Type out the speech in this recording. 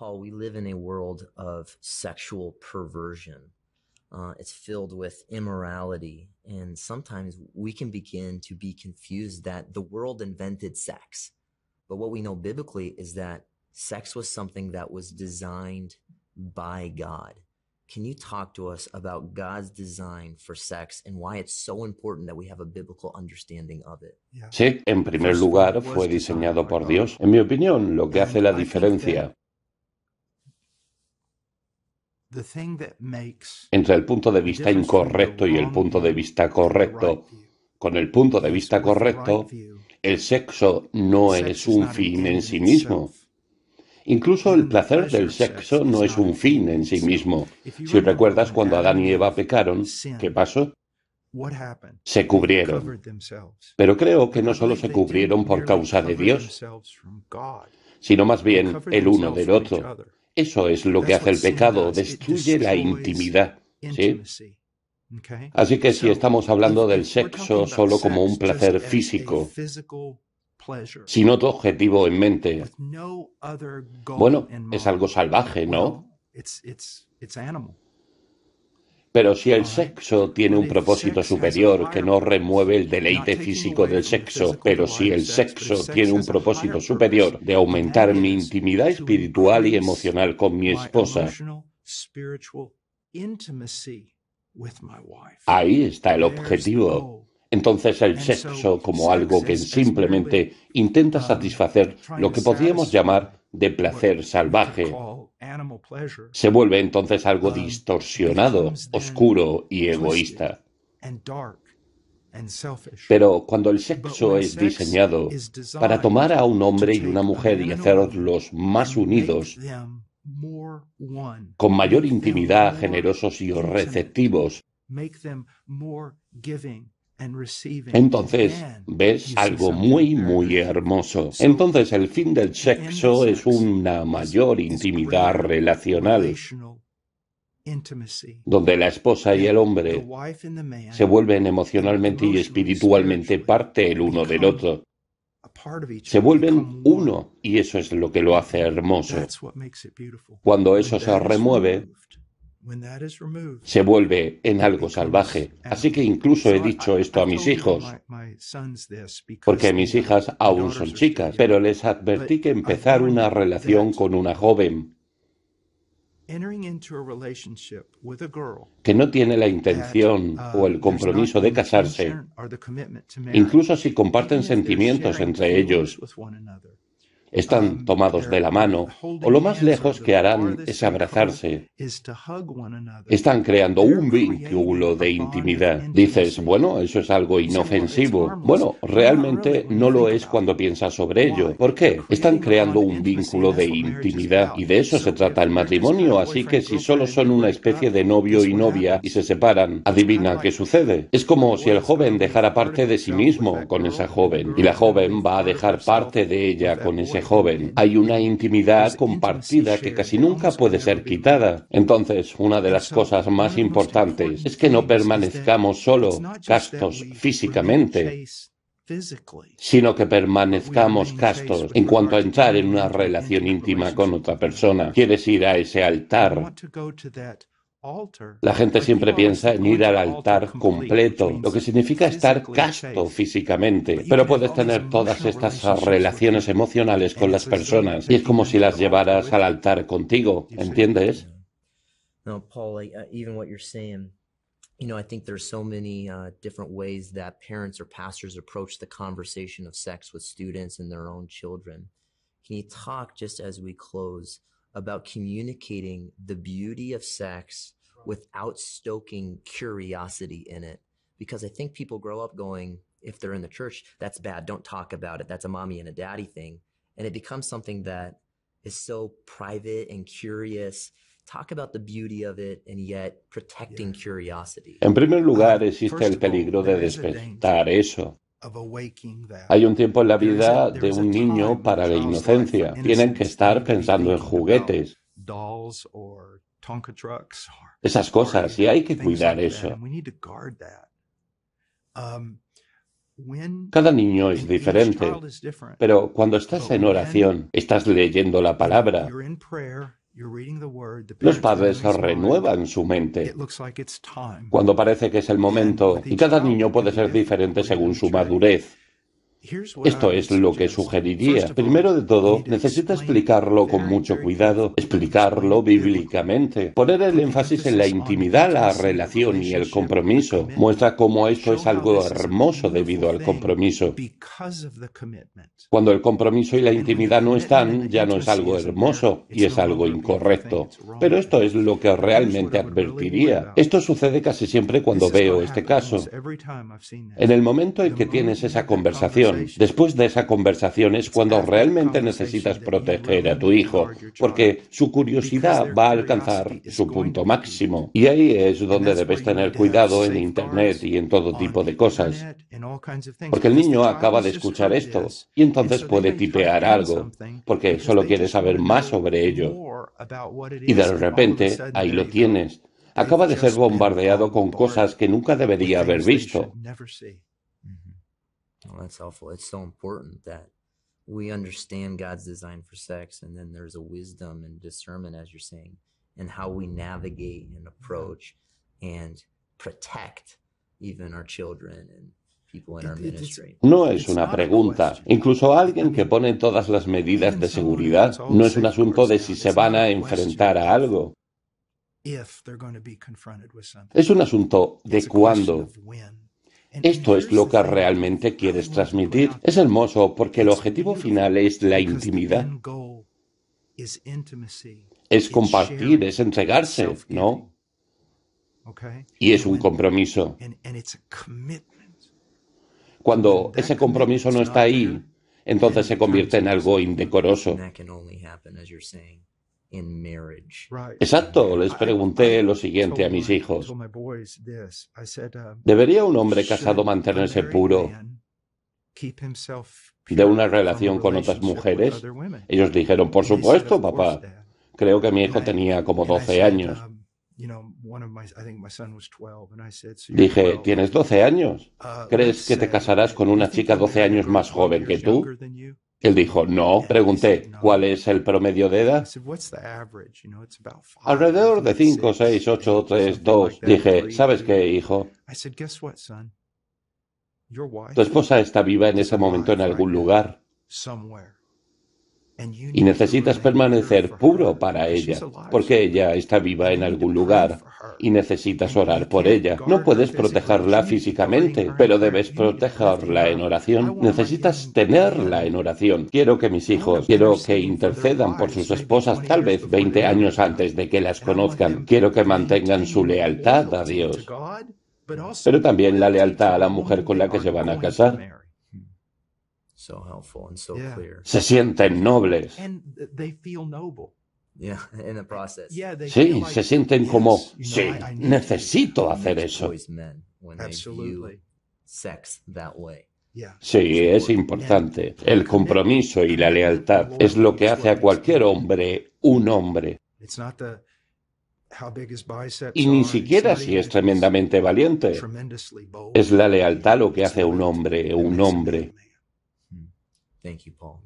Paul, we live in a world of sexual perversion. Uh, it's filled with immorality. And sometimes we can begin to be confused that the world invented sex. But what we know biblically is that sex was something that was designed by God. Can you talk to us about God's design for sex and why it's so important that we have a biblical understanding of it? Check, en primer lugar, fue diseñado por Dios. En mi opinión, lo que hace la diferencia entre el punto de vista incorrecto y el punto de vista correcto. Con el punto de vista correcto, el sexo no es un fin en sí mismo. Incluso el placer del sexo no es un fin en sí mismo. Si recuerdas cuando Adán y Eva pecaron, ¿qué pasó? Se cubrieron. Pero creo que no solo se cubrieron por causa de Dios, sino más bien el uno del otro eso es lo que hace el pecado, destruye la intimidad. ¿sí? Así que si estamos hablando del sexo solo como un placer físico, sin otro objetivo en mente, bueno, es algo salvaje, ¿no? Pero si el ah, sexo tiene un propósito superior que no remueve el deleite físico del sexo, pero si el sexo tiene un propósito superior pues, de aumentar eh, mi intimidad espiritual y emocional con mi esposa, ahí está el objetivo. Entonces el sexo como algo que simplemente intenta um, satisfacer lo que podríamos llamar de placer salvaje. Se vuelve entonces algo um, distorsionado, oscuro y egoísta. Pero cuando el sexo es diseñado para tomar a un hombre y una mujer y hacerlos más unidos, con mayor intimidad, generosos y receptivos, entonces ves algo muy, muy hermoso. Entonces el fin del sexo es una mayor intimidad relacional donde la esposa y el hombre se vuelven emocionalmente y espiritualmente parte el uno del otro. Se vuelven uno y eso es lo que lo hace hermoso. Cuando eso se remueve, se vuelve en algo salvaje. Así que incluso he dicho esto a mis hijos, porque mis hijas aún son chicas, pero les advertí que empezar una relación con una joven que no tiene la intención uh, o el compromiso de casarse, incluso si comparten sentimientos entre ellos, están um, tomados de la mano o lo más lejos que harán es abrazarse. Están creando un vínculo de intimidad. Dices, bueno, eso es algo inofensivo. Bueno, realmente no lo es cuando piensas sobre ello. ¿Por qué? Están creando un vínculo de intimidad y de eso se trata el matrimonio, así que si solo son una especie de novio y novia y se separan, adivina qué sucede. Es como si el joven dejara parte de sí mismo con esa joven y la joven va a dejar parte de ella con ese joven. Hay una intimidad compartida que casi nunca puede ser quitada. Entonces, una de las cosas más importantes es que no permanezcamos solo castos físicamente sino que permanezcamos castos en cuanto a entrar en una relación íntima con otra persona. Quieres ir a ese altar la gente siempre piensa en ir al altar completo, lo que significa estar casto físicamente, pero puedes tener todas estas relaciones emocionales con las personas y es como si las llevaras al altar contigo, ¿entiendes? No, Paul, even what you're saying, you know, I think there's so many uh, different ways that parents or pastors approach the conversation of sex with students and their own children. Can you talk just as we close? about communicating the beauty of sex without stoking curiosity in it. Because I think people grow up going, if they're in the church, that's bad. Don't talk about it. That's a mommy and a daddy thing. And it becomes something that is so private and curious. Talk about the beauty of it and yet protecting curiosity. En primer lugar, ah, existe el peligro de despertar eso Hay un tiempo en la vida de un niño para la inocencia. Tienen que estar pensando en juguetes, esas cosas, y hay que cuidar eso. Um, Cada niño es diferente, pero cuando estás en oración, estás leyendo la palabra, los padres renuevan su mente cuando parece que es el momento y cada niño puede ser diferente según su madurez. Esto es lo que sugeriría. Primero de todo, necesita explicarlo con mucho cuidado, explicarlo bíblicamente, poner el énfasis en la intimidad, la relación y el compromiso. Muestra cómo esto es algo hermoso debido al compromiso. Cuando el compromiso y la intimidad no están, ya no es algo hermoso y es algo incorrecto. Pero esto es lo que realmente advertiría. Esto sucede casi siempre cuando veo este caso. En el momento en que tienes esa conversación, Después de esa conversación es cuando realmente necesitas proteger a tu hijo, porque su curiosidad va a alcanzar su punto máximo. Y ahí es donde debes tener cuidado en Internet y en todo tipo de cosas. Porque el niño acaba de escuchar esto y entonces puede tipear algo, porque solo quiere saber más sobre ello. Y de repente, ahí lo tienes. Acaba de ser bombardeado con cosas que nunca debería haber visto. Well, that's helpful. It's so important that we understand God's design for sex, and then there's a wisdom and discernment, as you're saying, and how we navigate and approach and protect even our children and No es una pregunta. Incluso alguien que pone todas las medidas de seguridad no es un asunto de si se van a enfrentar a algo. Es un asunto de cuándo. Esto es lo que realmente quieres transmitir. Es hermoso porque el objetivo final es la intimidad. Es compartir, es entregarse, ¿no? Y es un compromiso. Cuando ese compromiso no está ahí, entonces se convierte en algo indecoroso. Exacto, les pregunté lo siguiente a mis hijos. Um, ¿Debería un hombre casado mantenerse puro de una relación con otras mujeres? Ellos dijeron, por supuesto, papá. Creo que mi hijo tenía como 12 años. Dije, tienes 12 años. Uh, ¿Crees que te casarás con una chica 12 años más joven que tú? Él dijo, no, pregunté, ¿cuál es el promedio de edad? Alrededor de 5, 6, 8, 3, 2. Dije, ¿sabes qué, hijo? Tu esposa está viva en ese momento en algún lugar y necesitas permanecer puro para ella, porque ella está viva en algún lugar y necesitas orar por ella. No puedes protegerla físicamente, pero debes protegerla en oración. Necesitas tenerla en oración. Quiero que mis hijos, quiero que intercedan por sus esposas tal vez 20 años antes de que las conozcan. Quiero que mantengan su lealtad a Dios, pero también la lealtad a la mujer con la que se van a casar. Se sienten nobles. Sí, se sienten como, sí, necesito hacer eso. Sí, es importante. El compromiso y la lealtad es lo que hace a cualquier hombre un hombre. Y ni siquiera si es tremendamente valiente. Es la lealtad lo que hace a un hombre un hombre. Thank you, Paul.